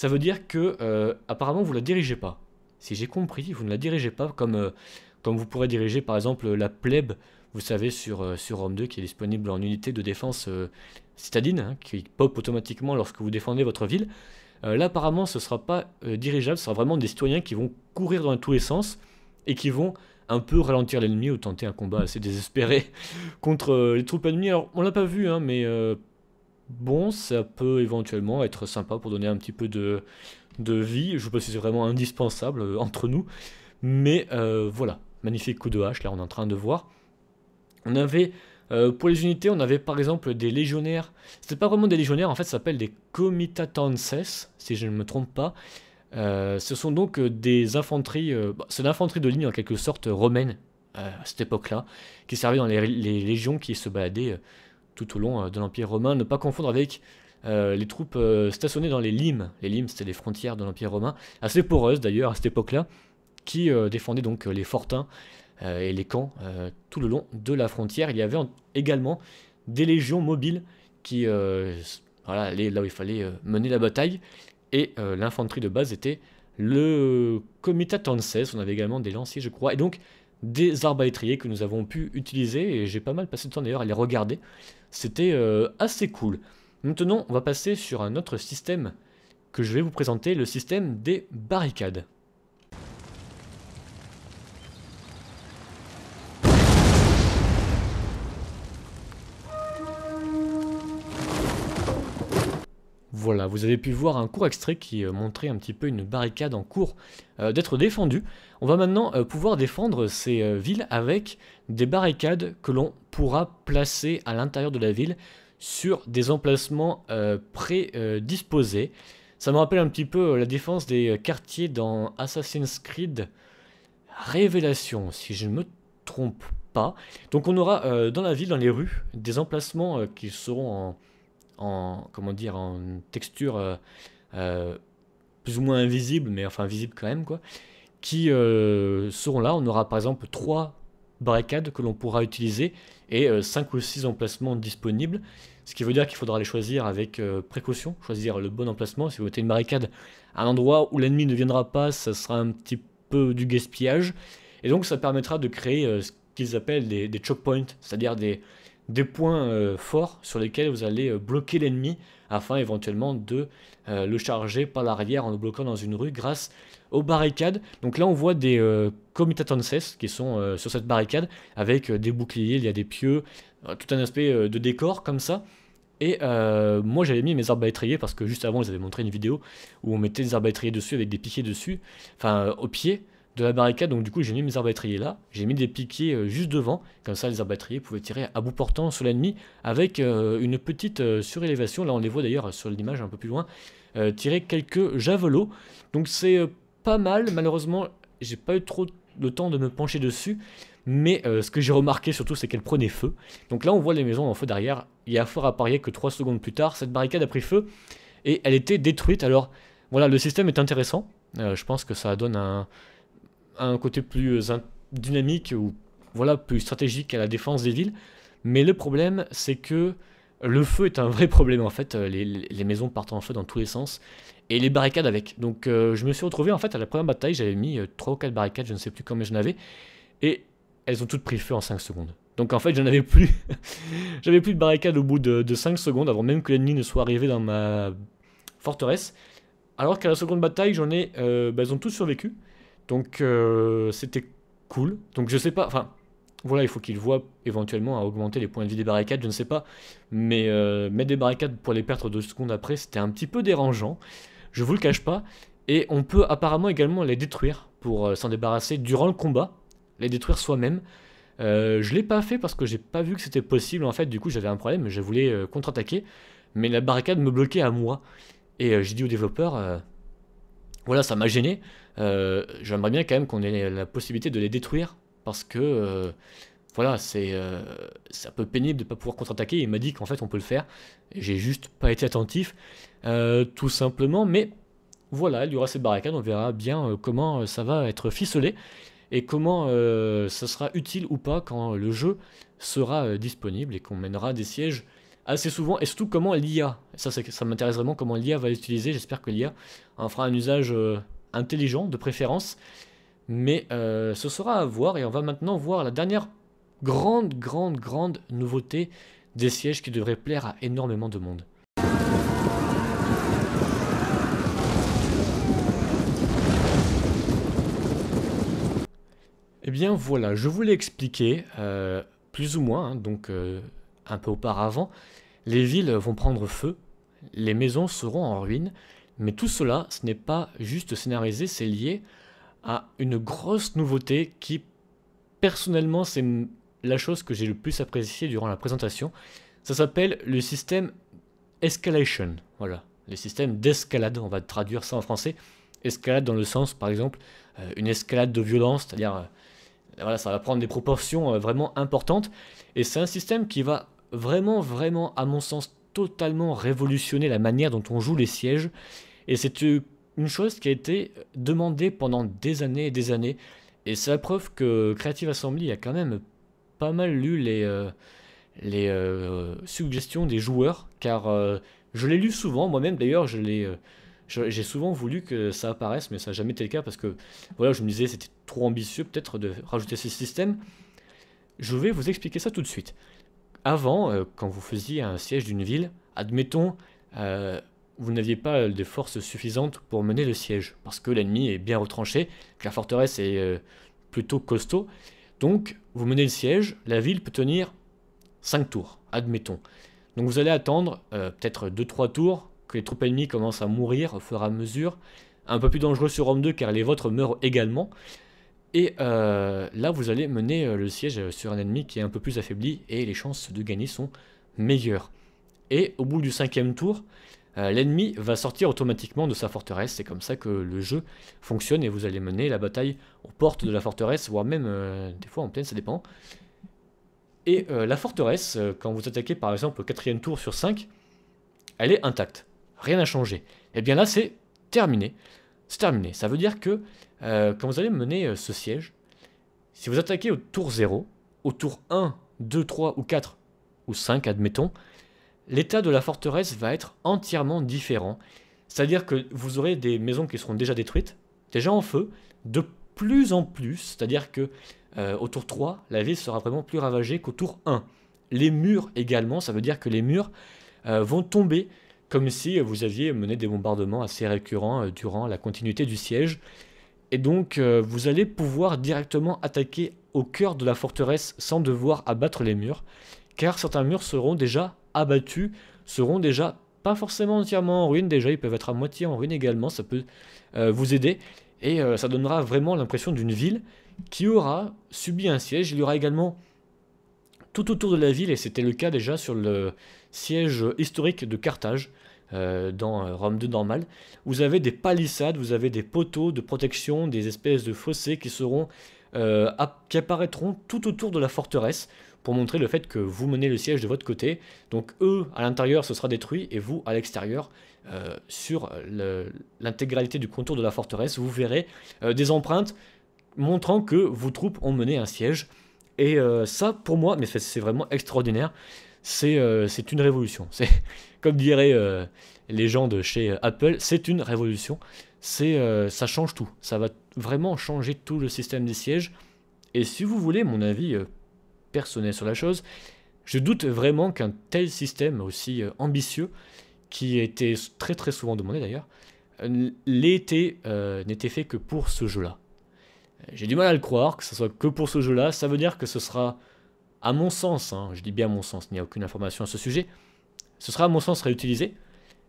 Ça veut dire que, euh, apparemment, vous ne la dirigez pas. Si j'ai compris, vous ne la dirigez pas comme, euh, vous pourrez diriger, par exemple, la plebe, vous savez, sur, euh, Rome 2, qui est disponible en unité de défense citadine, hein, qui pop automatiquement lorsque vous défendez votre ville. là, apparemment, ce ne sera pas dirigeable, ce sera vraiment des citoyens qui vont courir dans tous les sens et qui vont un peu ralentir l'ennemi ou tenter un combat assez désespéré *laughs* contre les troupes ennemies. Alors, on l'a pas vu, hein, mais bon, ça peut éventuellement être sympa pour donner un petit peu de, de vie. Je ne sais pas si c'est vraiment indispensable euh, entre nous. Mais euh, voilà, magnifique coup de hache, là on est en train de voir. On avait, euh, pour les unités, on avait par exemple des légionnaires. C'était pas vraiment des légionnaires, en fait ça s'appelle des comitatances, si je ne me trompe pas. ce sont donc des infanteries, bah, c'est l'infanterie de ligne en quelque sorte romaine à cette époque-là, qui servait dans les, les, légions qui se baladaient tout au long euh, de l'Empire romain. Ne pas confondre avec euh, les troupes euh, stationnées dans les limes. Les limes, c'était les frontières de l'Empire romain, assez poreuses d'ailleurs à cette époque-là, qui défendaient donc les fortins et les camps tout le long de la frontière. Il y avait également des légions mobiles qui, voilà, allaient là où il fallait mener la bataille. Et l'infanterie de base était le comitatus. On avait également des lanciers, je crois, et donc des arbalétriers que nous avons pu utiliser. Et j'ai pas mal passé de temps d'ailleurs à les regarder. C'était euh, assez cool. Maintenant, on va passer sur un autre système que je vais vous présenter, le système des barricades. Voilà, vous avez pu voir un court extrait qui euh, montrait un petit peu une barricade en cours euh, d'être défendue. On va maintenant euh, pouvoir défendre ces villes avec des barricades que l'on pourra placer à l'intérieur de la ville sur des emplacements prédisposés. Ça me rappelle un petit peu la défense des quartiers dans Assassin's Creed Révélation, si je ne me trompe pas. Donc on aura dans la ville, dans les rues, des emplacements qui seront en comment dire, en texture euh, euh, plus ou moins invisible, mais enfin visible quand même, quoi, qui euh, seront là. On aura par exemple trois barricades que l'on pourra utiliser et cinq ou six emplacements disponibles, ce qui veut dire qu'il faudra les choisir avec précaution, choisir le bon emplacement. Si vous mettez une barricade à un endroit où l'ennemi ne viendra pas, ça sera un petit peu du gaspillage. Et donc ça permettra de créer ce qu'ils appellent des, des choke points, c'est-à-dire des, des points euh, forts sur lesquels vous allez euh, bloquer l'ennemi afin éventuellement de euh, le charger par l'arrière en le bloquant dans une rue grâce aux barricades. Donc là on voit des euh, qui sont sur cette barricade avec des boucliers, il y a des pieux, tout un aspect de décor comme ça. Et moi j'avais mis mes arbres à parce que juste avant ils avaient montré une vidéo où on mettait des arbres à dessus avec des piquets dessus, enfin au pied de la barricade. Donc du coup, j'ai mis mes arbatriers là, j'ai mis des piquets euh, juste devant, comme ça les arbatriers pouvaient tirer à bout portant sur l'ennemi avec euh, une petite euh, surélévation. Là, on les voit d'ailleurs sur l'image un peu plus loin tirer quelques javelots. Donc c'est pas mal. Malheureusement, j'ai pas eu trop de temps de me pencher dessus. Mais ce que j'ai remarqué surtout, c'est qu'elle prenait feu. Donc là, on voit les maisons en feu derrière. Il y a fort à parier que 3 secondes plus tard, cette barricade a pris feu et elle était détruite. Alors voilà, le système est intéressant. je pense que ça donne un, un côté plus euh, dynamique ou voilà plus stratégique à la défense des villes. Mais le problème, c'est que le feu est un vrai *laughs* problème en fait. Les, maisons partent en feu dans tous les sens et les barricades avec. Donc euh, je me suis retrouvé en fait à la première bataille, j'avais mis 3 euh, ou 4 barricades, je ne sais plus combien j'en avais et elles ont toutes pris feu en 5 secondes. Donc en fait, j'en avais plus, *laughs* j'avais plus de barricades au bout de, de 5 secondes avant même que l'ennemi ne soit arrivé dans ma forteresse. Alors qu'à la seconde bataille, j'en ai, bah, elles ont toutes survécu. Donc euh, c'était cool. Donc je sais pas, enfin voilà, il faut qu'ils voient éventuellement à augmenter les points de vie des barricades, je ne sais pas. Mais euh, mettre des barricades pour les perdre deux secondes après, c'était un petit peu dérangeant. Je vous le cache pas. Et on peut apparemment également les détruire pour euh, s'en débarrasser durant le combat, les détruire soi-même. Je je l'ai pas fait parce que j'ai pas vu que c'était possible en fait, du coup j'avais un problème, je voulais contre-attaquer, mais la barricade me bloquait à moi. Et j'ai dit au développeur, voilà, ça m'a gêné. Euh, j'aimerais bien quand même qu'on ait la possibilité de les détruire parce que euh, voilà, euh, c'est un peu pénible de ne pas pouvoir contre-attaquer. Il m'a dit qu'en fait on peut le faire. J'ai juste pas été attentif, tout simplement. Mais voilà, il y aura cette barricades, On verra bien comment ça va être ficelé et comment ça sera utile ou pas quand le jeu sera disponible et qu'on mènera des sièges assez souvent, et surtout comment l'IA, ça, ça m'intéresse vraiment comment l'IA va l'utiliser, j'espère que l'IA on fera un usage euh, intelligent de préférence. Mais euh, ce sera à voir et on va maintenant voir la dernière grande, grande, grande nouveauté des sièges qui devrait plaire à énormément de monde. Eh bien voilà, je vous l'ai expliqué, euh, plus ou moins, hein, donc un peu auparavant, les villes vont prendre feu, les maisons seront en ruine, mais tout cela, ce n'est pas juste scénarisé, c'est lié à une grosse nouveauté qui, personnellement, c'est la chose que j'ai le plus appréciée durant la présentation. Ça s'appelle le système escalation. Voilà, le système d'escalade, on va traduire ça en français. Escalade dans le sens, par exemple, euh, une escalade de violence, c'est-à-dire, euh, voilà, ça va prendre des proportions euh, vraiment importantes. Et c'est un système qui va vraiment, vraiment, à mon sens, totalement révolutionner la manière dont on joue les sièges et c'est une chose qui a été demandée pendant des années et des années. Et c'est la preuve que Creative Assembly a quand même pas mal lu les, euh, les euh, suggestions des joueurs, car euh, je l'ai lu souvent, moi-même d'ailleurs, je l'ai... j'ai souvent voulu que ça apparaisse, mais ça n'a jamais été le cas parce que voilà, je me disais c'était trop ambitieux peut-être de rajouter ce système. Je vais vous expliquer ça tout de suite. Avant, quand vous faisiez un siège d'une ville, admettons, vous n'aviez pas euh, de forces suffisantes pour mener le siège, parce que l'ennemi est bien retranché, que la forteresse est euh, plutôt costaud. Donc, vous menez le siège, la ville peut tenir 5 tours, admettons. Donc vous allez attendre euh, peut-être 2-3 tours, que les troupes ennemies commencent à mourir au fur et à mesure. Un peu plus dangereux sur Rome 2 car les vôtres meurent également. Et là, vous allez mener le siège sur un ennemi qui est un peu plus affaibli et les chances de gagner sont meilleures. Et au bout du cinquième tour, euh, l'ennemi va sortir automatiquement de sa forteresse. C'est comme ça que le jeu fonctionne et vous allez mener la bataille aux portes de la forteresse, voire même euh, des fois en pleine, ça dépend. Et euh, la forteresse, quand vous attaquez par exemple au quatrième tour sur 5, elle est intacte. Rien n'a changé. Et eh bien là, c'est terminé. C'est terminé. Ça veut dire que quand vous allez mener ce siège, si vous attaquez au tour 0, au tour 1, 2, 3 ou 4 ou 5, admettons, l'état de la forteresse va être entièrement différent. C'est-à-dire que vous aurez des maisons qui seront déjà détruites, déjà en feu, de plus en plus, c'est-à-dire que euh, autour tour 3, la ville sera vraiment plus ravagée qu'au tour 1. Les murs également, ça veut dire que les murs euh, vont tomber comme si vous aviez mené des bombardements assez récurrents euh, durant la continuité du siège. Et donc vous allez pouvoir directement attaquer au cœur de la forteresse sans devoir abattre les murs, car certains murs seront déjà abattus seront déjà pas forcément entièrement en ruine, déjà ils peuvent être à moitié en ruine également, ça peut euh, vous aider, et euh, ça donnera vraiment l'impression d'une ville qui aura subi un siège, il y aura également tout autour de la ville, et c'était le cas déjà sur le siège historique de Carthage, euh, dans Rome de normal, vous avez des palissades, vous avez des poteaux de protection, des espèces de fossés qui seront qui apparaîtront tout autour de la forteresse pour montrer le fait que vous menez le siège de votre côté. Donc eux, à l'intérieur, ce sera détruit, et vous, à l'extérieur, euh, sur l'intégralité du contour de la forteresse, vous verrez euh, des empreintes montrant que vos troupes ont mené un siège. Et euh, ça, pour moi, mais c'est vraiment extraordinaire, c'est une révolution. *laughs* C'est Comme diraient les gens de chez Apple, c'est une révolution. ça change tout. Ça va vraiment changer tout le système des sièges. Et si vous voulez mon avis personnel sur la chose. Je doute vraiment qu'un tel système aussi euh, ambitieux, qui était très très souvent demandé d'ailleurs, euh, euh, n'était fait que pour ce jeu-là. J'ai du mal à le croire, que ce soit que pour ce jeu-là, ça veut dire que ce sera, à mon sens, hein, je dis bien à mon sens, il n'y a aucune information à ce sujet, ce sera à mon sens réutilisé.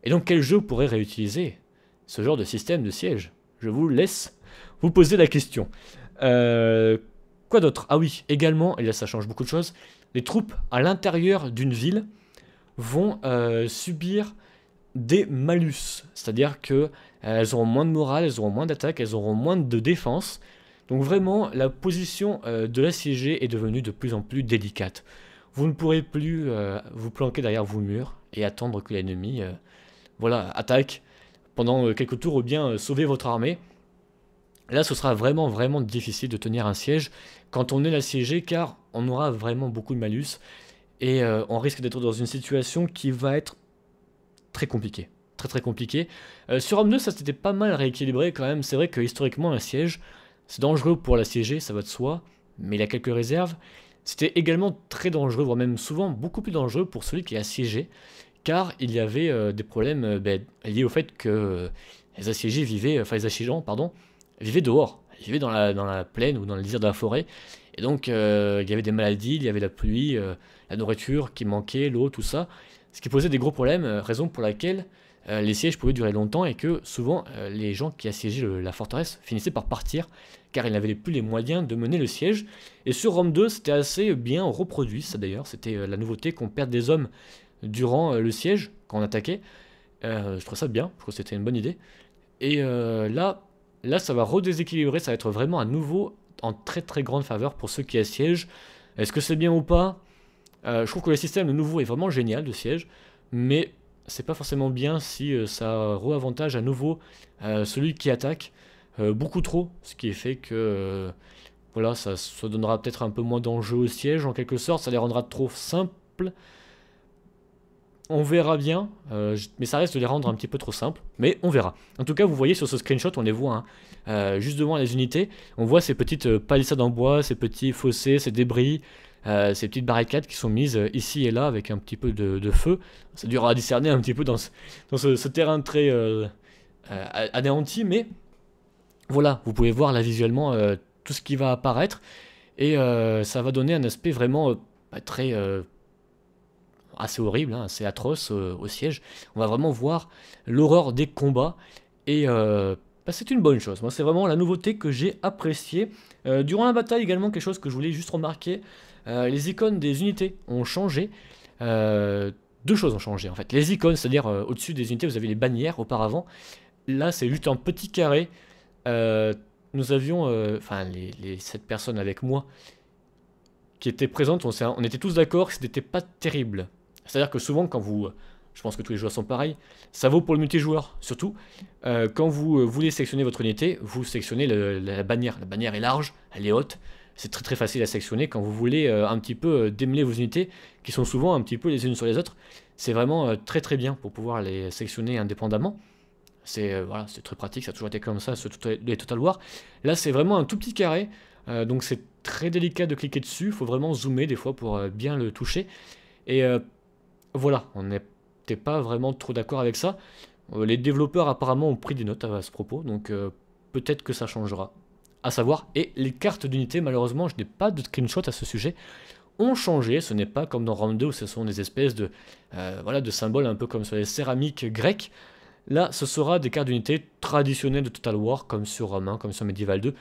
Et donc quel jeu pourrait réutiliser ce genre de système de siège Je vous laisse vous poser la question. Quoi d'autre Ah oui, également, et là ça change beaucoup de choses, les troupes à l'intérieur d'une ville vont euh, subir des malus, c'est-à-dire que euh, elles auront moins de morale, elles auront moins d'attaque, elles auront moins de défense. Donc vraiment, la position euh, de l'assiégé est devenue de plus en plus délicate. Vous ne pourrez plus vous planquer derrière vos murs et attendre que l'ennemi, voilà, attaque pendant quelques tours ou bien sauver votre armée. Là, ce sera vraiment, vraiment difficile de tenir un siège quand on est assiégé, car on aura vraiment beaucoup de malus et euh, on risque d'être dans une situation qui va être très compliquée. Très, très compliquée. Euh, sur Rome 2, ça s'était pas mal rééquilibré quand même. C'est vrai que historiquement, un siège, c'est dangereux pour l'assiégé, ça va de soi, mais il a quelques réserves. C'était également très dangereux, voire même souvent beaucoup plus dangereux pour celui qui est assiégé, car il y avait euh, des problèmes ben, liés au fait que les assiégés vivaient, enfin les assiégeants, pardon, vivaient dehors, vivaient dans la, dans la plaine ou dans le désert de la forêt. Et donc, euh, il y avait des maladies, il y avait la pluie, euh, la nourriture qui manquait, l'eau, tout ça. Ce qui posait des gros problèmes, euh, raison pour laquelle les sièges pouvaient durer longtemps et que souvent les gens qui assiégeaient la forteresse finissaient par partir car ils n'avaient plus les moyens de mener le siège. Et sur Rome 2, c'était assez bien reproduit, ça d'ailleurs, c'était la nouveauté qu'on perd des hommes durant le siège quand on attaquait. je trouve ça bien, je trouve que c'était une bonne idée. Et là, Là, ça va redéséquilibrer, ça va être vraiment à nouveau en très très grande faveur pour ceux qui assiègent. Est-ce que c'est bien ou pas euh, Je trouve que le système de nouveau est vraiment génial de siège, mais c'est pas forcément bien si euh, ça re à nouveau euh, celui qui attaque beaucoup trop, ce qui fait que voilà, ça, se donnera peut-être un peu moins d'enjeu au siège en quelque sorte, ça les rendra trop simples on verra bien, euh, mais ça reste de les rendre un petit peu trop simples, mais on verra. En tout cas, vous voyez sur ce screenshot, on les voit hein, euh, juste devant les unités, on voit ces petites euh, palissades en bois, ces petits fossés, ces débris, ces petites barricades qui sont mises ici et là avec un petit peu de, feu. Ça durera à discerner un petit peu dans ce terrain très anéanti, mais voilà, vous pouvez voir là visuellement tout ce qui va apparaître, et ça va donner un aspect vraiment bah, très assez horrible, hein, assez atroce euh, au siège. On va vraiment voir l'horreur des combats et euh, bah, c'est une bonne chose. Moi, c'est vraiment la nouveauté que j'ai appréciée. Euh, durant la bataille également, quelque chose que je voulais juste remarquer, les icônes des unités ont changé. deux choses ont changé en fait. Les icônes, c'est-à-dire au-dessus des unités, vous avez les bannières auparavant. Là, c'est juste un petit carré. nous avions, enfin, les, les personnes avec moi qui étaient présentes, on, on était tous d'accord que ce n'était pas terrible. C'est-à-dire que souvent, quand vous. Euh, je pense que tous les joueurs sont pareils. Ça vaut pour le multijoueur, surtout. Euh, quand vous euh, voulez sélectionner votre unité, vous sélectionnez la bannière. La bannière est large, elle est haute. C'est très très facile à sélectionner quand vous voulez un petit peu démêler vos unités, qui sont souvent un petit peu les unes sur les autres. C'est vraiment très très bien pour pouvoir les sélectionner indépendamment. C'est voilà, c'est très pratique, ça a toujours été comme ça, sur les Total War. Là, c'est vraiment un tout petit carré, donc c'est très délicat de cliquer dessus. Il faut vraiment zoomer des fois pour bien le toucher. Et voilà, on n'était pas vraiment trop d'accord avec ça. Euh, les développeurs apparemment ont pris des notes à ce propos, donc euh, peut-être que ça changera. À savoir, et les cartes d'unité, malheureusement, je n'ai pas de screenshot à ce sujet, ont changé. Ce n'est pas comme dans Rome 2 où ce sont des espèces de, euh, voilà, de symboles un peu comme sur les céramiques grecques. Là, ce sera des cartes d'unité traditionnelles de Total War, comme sur Rome comme sur Medieval 2,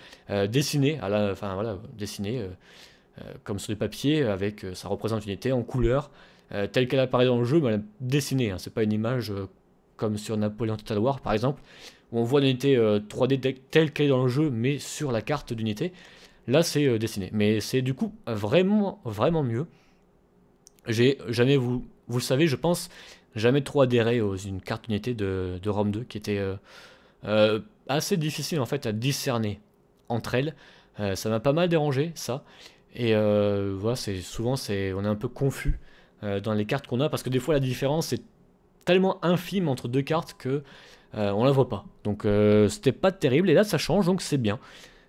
dessinées, à la, enfin voilà, dessinées comme sur des papier, avec ça représente une unité en couleur. Euh, telle qu'elle apparaît dans le jeu, mais elle est dessinée. Hein. C'est pas une image euh, comme sur Napoléon Total War par exemple, où on voit l'unité 3D euh, telle qu'elle est dans le jeu, mais sur la carte d'unité. Là, c'est dessiné. Mais c'est du coup vraiment, vraiment mieux. J'ai jamais, vous, vous le savez, je pense, jamais trop adhéré aux une carte d'unité de, Rome 2 qui était assez difficile en fait à discerner entre elles. ça m'a pas mal dérangé, ça. Et voilà, c'est souvent c'est on est un peu confus euh, dans les cartes qu'on a, parce que des fois la différence est tellement infime entre deux cartes que euh, on la voit pas. Donc euh, c'était pas terrible, et là ça change, donc c'est bien.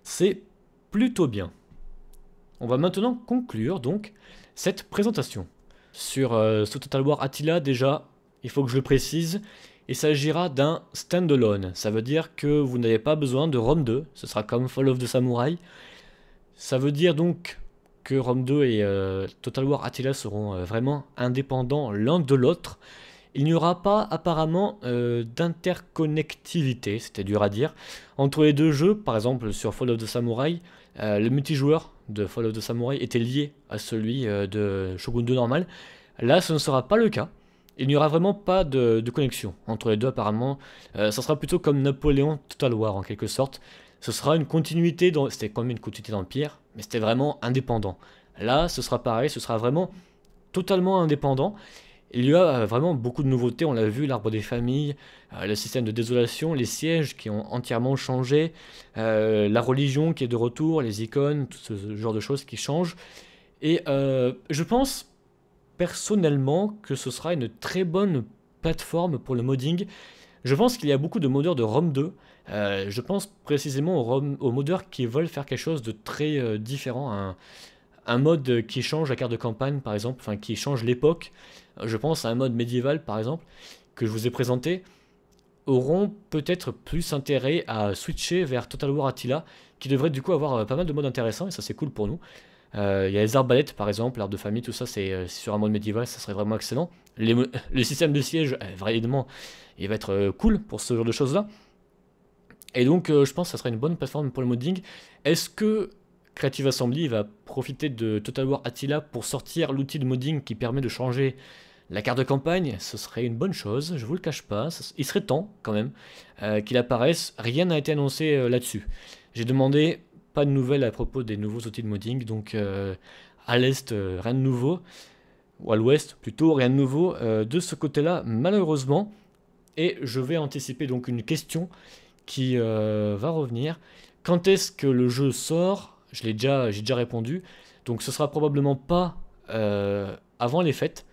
C'est plutôt bien. On va maintenant conclure donc cette présentation. Sur ce Total War Attila, déjà, il faut que je le précise, il s'agira d'un standalone. Ça veut dire que vous n'avez pas besoin de Rome 2, ce sera comme Fall of the Samurai. Ça veut dire donc que Rome 2 et euh, Total War Attila seront euh, vraiment indépendants l'un de l'autre. Il n'y aura pas apparemment euh, d'interconnectivité, c'était dur à dire, entre les deux jeux. Par exemple, sur Fall of the Samurai, le multijoueur de Fall of the Samurai était lié à celui de Shogun 2 normal. Là, ce ne sera pas le cas. Il n'y aura vraiment pas de, connexion entre les deux apparemment. Ce sera plutôt comme Napoléon Total War en quelque sorte ce sera une continuité, dans... c'était quand même une continuité d'Empire, mais c'était vraiment indépendant. Là, ce sera pareil, ce sera vraiment totalement indépendant. Il y a euh, vraiment beaucoup de nouveautés, on l'a vu, l'arbre des familles, euh, le système de désolation, les sièges qui ont entièrement changé, euh, la religion qui est de retour, les icônes, tout ce genre de choses qui changent. Et je pense personnellement que ce sera une très bonne plateforme pour le modding. Je pense qu'il y a beaucoup de modeurs de Rome 2 euh, je pense précisément aux, aux, modeurs qui veulent faire quelque chose de très euh, différent, un, mode qui change la carte de campagne par exemple, enfin qui change l'époque. Euh, je pense à un mode médiéval par exemple que je vous ai présenté auront peut-être plus intérêt à switcher vers Total War Attila, qui devrait du coup avoir pas mal de modes intéressants, et ça c'est cool pour nous. Il y a les arbalètes par exemple, l'art de famille, tout ça c'est sur un mode médiéval, ça serait vraiment excellent. *laughs* le système de siège, vraiment, il va être cool pour ce genre de choses là. Et donc, euh, je pense que ça sera une bonne plateforme pour le modding. Est-ce que Creative Assembly va profiter de Total War Attila pour sortir l'outil de modding qui permet de changer la carte de campagne Ce serait une bonne chose, je vous le cache pas. Il serait temps, quand même, euh, qu'il apparaisse. Rien n'a été annoncé euh, là-dessus. J'ai demandé pas de nouvelles à propos des nouveaux outils de modding, donc à l'est, rien de nouveau. Ou à l'ouest, plutôt, rien de nouveau. de ce côté-là, malheureusement. Et je vais anticiper donc une question qui euh, va revenir. Quand est-ce que le jeu sort Je l'ai déjà, j'ai déjà répondu. Donc ce sera probablement pas euh, avant les fêtes.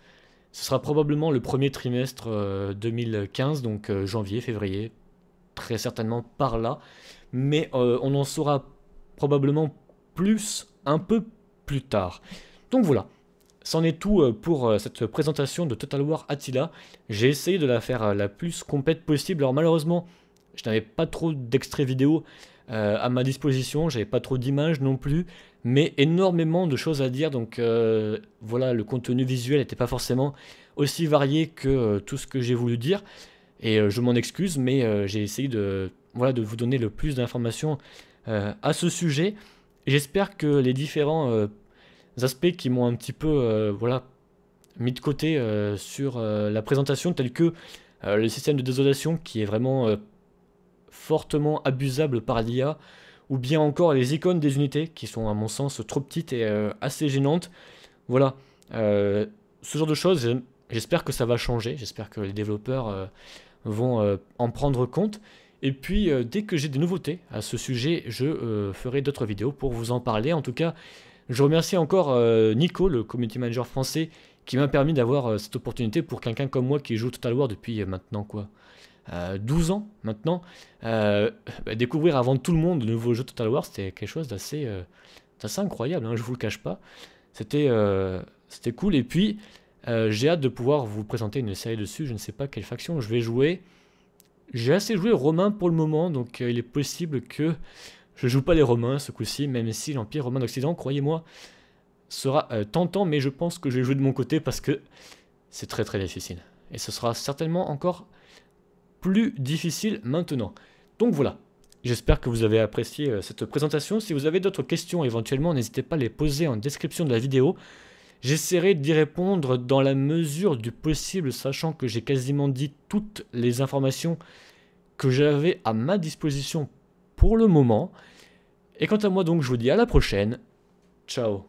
Ce sera probablement le premier trimestre 2015, euh, donc janvier, février, très certainement par là. Mais on en saura probablement plus un peu plus tard. Donc voilà. C'en est tout pour cette présentation de Total War Attila. J'ai essayé de la faire la plus complète possible. Alors malheureusement, je n'avais pas trop d'extraits vidéo euh, à ma disposition, j'avais pas trop d'images non plus, mais énormément de choses à dire. Donc euh, voilà, le contenu visuel n'était pas forcément aussi varié que euh, tout ce que j'ai voulu dire. Et je m'en excuse, mais j'ai essayé de, voilà, de vous donner le plus d'informations à ce sujet. J'espère que les différents aspects qui m'ont un petit peu voilà, mis de côté sur la présentation, tels que le système de désolation qui est vraiment fortement abusable par l'IA, ou bien encore les icônes des unités, qui sont à mon sens trop petites et euh, assez gênantes. Voilà, euh, ce genre de choses, j'espère que ça va changer, j'espère que les développeurs euh, vont en prendre compte. Et puis, dès que j'ai des nouveautés à ce sujet, je ferai d'autres vidéos pour vous en parler. En tout cas, je remercie encore Nico, le community manager français, qui m'a permis d'avoir cette opportunité pour quelqu'un comme moi qui joue Total War depuis maintenant quoi 12 euh, ans maintenant, euh, bah, découvrir avant tout le monde le nouveau jeu Total War, c'était quelque chose d'assez euh, incroyable, hein, je vous le cache pas. C'était cool. Et puis, j'ai hâte de pouvoir vous présenter une série dessus. Je ne sais pas quelle faction je vais jouer. J'ai assez joué Romain pour le moment, donc il est possible que je joue pas les Romains ce coup-ci, même si l'Empire romain d'Occident, croyez-moi, sera tentant, mais je pense que je vais jouer de mon côté parce que c'est très très difficile. Et ce sera certainement encore plus difficile maintenant. Donc voilà, j'espère que vous avez apprécié euh, cette présentation. Si vous avez d'autres questions éventuellement, n'hésitez pas à les poser en description de la vidéo. J'essaierai d'y répondre dans la mesure du possible, sachant que j'ai quasiment dit toutes les informations que j'avais à ma disposition pour le moment. Et quant à moi donc, je vous dis à la prochaine. Ciao